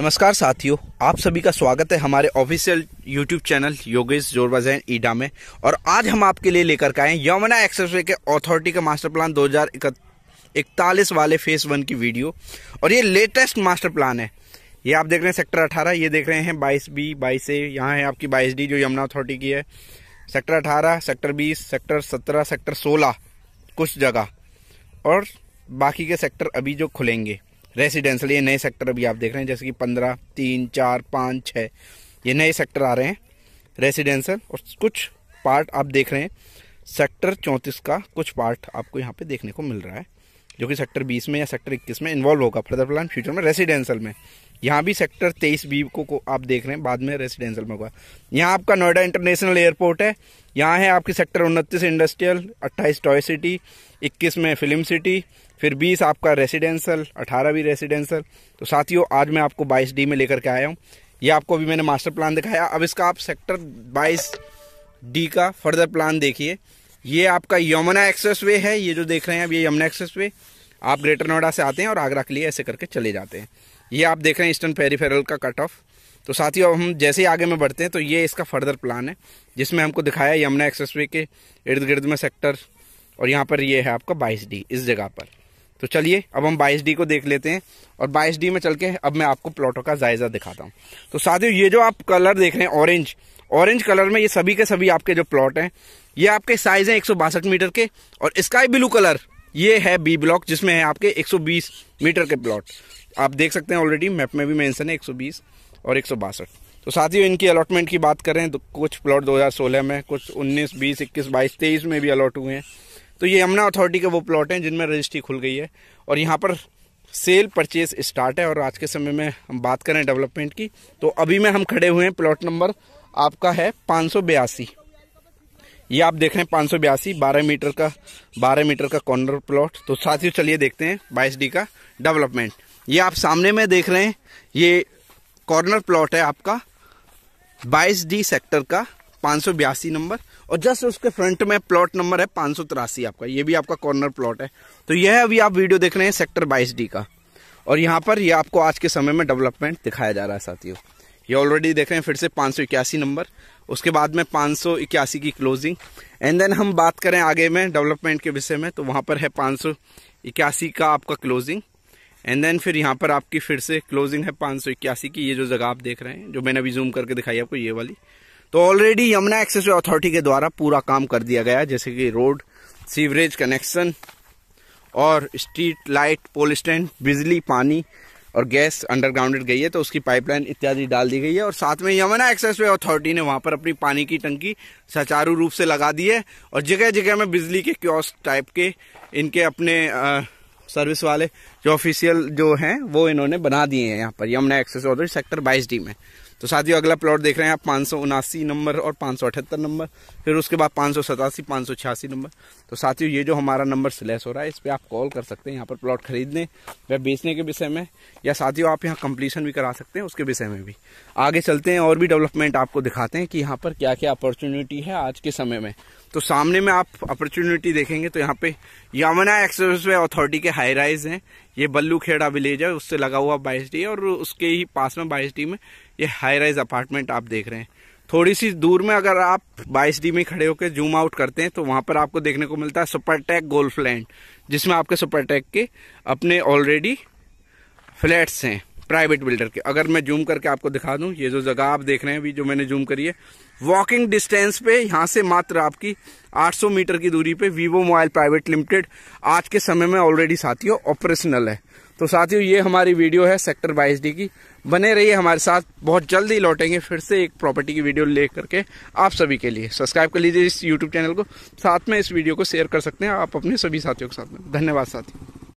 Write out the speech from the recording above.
नमस्कार साथियों आप सभी का स्वागत है हमारे official YouTube channel Yogesh Jorba Jain ईडा में और आज हम आपके लिए लेकर के आए यमुना एक्सप्रेस के अथॉरिटी का मास्टर प्लान दो इकतालीस वाले फेज वन की वीडियो और ये लेटेस्ट मास्टर प्लान है ये आप देख रहे हैं सेक्टर अठारह ये देख रहे हैं बाईस बी बाईस ए यहाँ है आपकी बाईस डी जो यमुना अथॉरिटी की है सेक्टर अठारह सेक्टर बीस सेक्टर सत्रह सेक्टर सोलह कुछ जगह और बाकी के सेक्टर अभी जो खुलेंगे रेसिडेंशियल ये नए सेक्टर अभी आप देख रहे हैं जैसे कि पंद्रह तीन चार पाँच छः ये नए सेक्टर आ रहे हैं रेसिडेंशियल और कुछ पार्ट आप देख रहे हैं सेक्टर चौंतीस का कुछ पार्ट आपको यहाँ पे देखने को मिल रहा है जो कि सेक्टर बीस में या सेक्टर इक्कीस में इन्वॉल्व होगा फर्दर प्लान फ्यूचर में रेसिडेंशियल में यहाँ भी सेक्टर तेईस बी को, को आप देख रहे हैं बाद में रेसिडेंशियल में होगा यहाँ आपका नोएडा इंटरनेशनल एयरपोर्ट है यहाँ है आपकी सेक्टर उनतीस इंडस्ट्रियल अट्ठाईस टॉय सिटी इक्कीस में फिल्म सिटी फिर बीस आपका रेसिडेंशियल अठारह भी रेसिडेंशियल तो साथियों आज मैं आपको बाईस डी में लेकर के आया हूँ ये आपको अभी मैंने मास्टर प्लान दिखाया अब इसका आप सेक्टर बाईस डी का फर्दर प्लान देखिए ये आपका यमुना एक्सप्रेस वे है ये जो देख रहे हैं अब ये यमुना एक्सप्रेस वे आप ग्रेटर नोएडा से आते हैं और आगरा के लिए ऐसे करके चले जाते हैं ये आप देख रहे हैं ईस्टर्न पेरीफेरल का कट ऑफ तो साथियों अब हम जैसे ही आगे में बढ़ते हैं तो ये इसका फर्दर प्लान है जिसमें हमको दिखाया यमुना यमुना वे के इर्द गिर्द में सेक्टर और यहाँ पर ये है आपका बाईस डी इस जगह पर तो चलिए अब हम बाईस डी को देख लेते हैं और बाईस डी में चल के अब मैं आपको प्लॉटों का जायजा दिखाता हूँ तो साथियों ये जो आप कलर देख रहे हैं ऑरेंज ऑरेंज कलर में ये सभी के सभी आपके जो प्लॉट हैं ये आपके साइज हैं एक मीटर के और स्काई ब्लू कलर ये है बी ब्लॉक जिसमें है आपके 120 मीटर के प्लॉट आप देख सकते हैं ऑलरेडी मैप में भी मेंशन है 120 और एक तो साथियों इनकी अलॉटमेंट की बात करें तो कुछ प्लॉट 2016 में कुछ 19, 20, 21, 22, 23 में भी अलॉट हुए हैं तो ये यमुना अथॉरिटी के वो प्लॉट हैं जिनमें रजिस्ट्री खुल गई है और यहाँ पर सेल परचेज स्टार्ट है और आज के समय में हम बात करें डेवलपमेंट की तो अभी में हम खड़े हुए हैं प्लॉट नंबर आपका है पाँच ये आप देख रहे हैं पाँच सौ बयासी बारह मीटर का बारह मीटर का कॉर्नर प्लॉट तो ही चलिए देखते हैं बाईस डी का डेवलपमेंट ये आप सामने में देख रहे हैं ये कॉर्नर प्लॉट है आपका बाईस डी सेक्टर का पाँच सौ बयासी नंबर और जस्ट उसके फ्रंट में प्लॉट नंबर है पाँच सौ तिरासी आपका ये भी आपका कॉर्नर प्लॉट है तो यह अभी आप वीडियो देख रहे हैं सेक्टर बाईस डी का और यहाँ पर यह आपको आज के समय में डेवलपमेंट दिखाया जा रहा है साथियों ये ऑलरेडी देख रहे हैं फिर से पाँच नंबर उसके बाद में पाँच की क्लोजिंग एंड देन हम बात करें आगे में डेवलपमेंट के विषय में तो वहाँ पर है पाँच का आपका क्लोजिंग एंड देन फिर यहाँ पर आपकी फिर से क्लोजिंग है पाँच की ये जो जगह आप देख रहे हैं जो मैंने अभी जूम करके दिखाई आपको ये वाली तो ऑलरेडी यमुना एक्सेस अथॉरिटी के द्वारा पूरा काम कर दिया गया जैसे कि रोड सीवरेज कनेक्शन और स्ट्रीट लाइट पोल स्टैंड बिजली पानी और गैस अंडरग्राउंडेड गई है तो उसकी पाइपलाइन इत्यादि डाल दी गई है और साथ में यमुना एक्सेस वे अथॉरिटी ने वहां पर अपनी पानी की टंकी सुचारू रूप से लगा दी है और जगह जगह में बिजली के क्योस टाइप के इनके अपने आ, सर्विस वाले जो ऑफिशियल जो हैं वो इन्होंने बना दिए हैं यहाँ पर यमुना एक्सेस अथॉरिटी सेक्टर बाईस डी में तो साथियों अगला प्लॉट देख रहे हैं आप पाँच नंबर और पाँच नंबर फिर उसके बाद पाँच सौ सतासी नंबर तो साथियों ये जो हमारा नंबर स्लैस हो रहा है इस पर आप कॉल कर सकते हैं यहाँ पर प्लॉट खरीदने या बेचने के विषय में या साथियों आप यहाँ कंप्लीशन भी करा सकते हैं उसके विषय में भी आगे चलते हैं और भी डेवलपमेंट आपको दिखाते हैं कि यहाँ पर क्या क्या अपॉर्चुनिटी है आज के समय में तो सामने में आप अपॉर्चुनिटी देखेंगे तो यहाँ पे यमुना एक्सप्रेस वे अथॉरिटी के हाई राइज हैं ये बल्लू खेड़ा विलेज है उससे लगा हुआ बाईस डी और उसके ही पास में बाईस डी में ये हाई राइज अपार्टमेंट आप देख रहे हैं थोड़ी सी दूर में अगर आप बाईस डी में खड़े होकर जूम आउट करते हैं तो वहां पर आपको देखने को मिलता है सुपरटेक गोल्फ लैंड जिसमें आपके सुपरटेक के अपने ऑलरेडी फ्लैट्स हैं प्राइवेट बिल्डर के अगर मैं जूम करके आपको दिखा दूं ये जो जगह आप देख रहे हैं अभी जो मैंने जूम करी है वॉकिंग डिस्टेंस पे यहाँ से मात्र आपकी 800 मीटर की दूरी पे वीवो मोबाइल प्राइवेट लिमिटेड आज के समय में ऑलरेडी साथियों ऑपरेशनल है तो साथियों ये हमारी वीडियो है सेक्टर बाईस डी की बने रहिए हमारे साथ बहुत जल्दी लौटेंगे फिर से एक प्रॉपर्टी की वीडियो ले करके आप सभी के लिए सब्सक्राइब कर लीजिए इस यूट्यूब चैनल को साथ में इस वीडियो को शेयर कर सकते हैं आप अपने सभी साथियों के साथ में धन्यवाद साथियों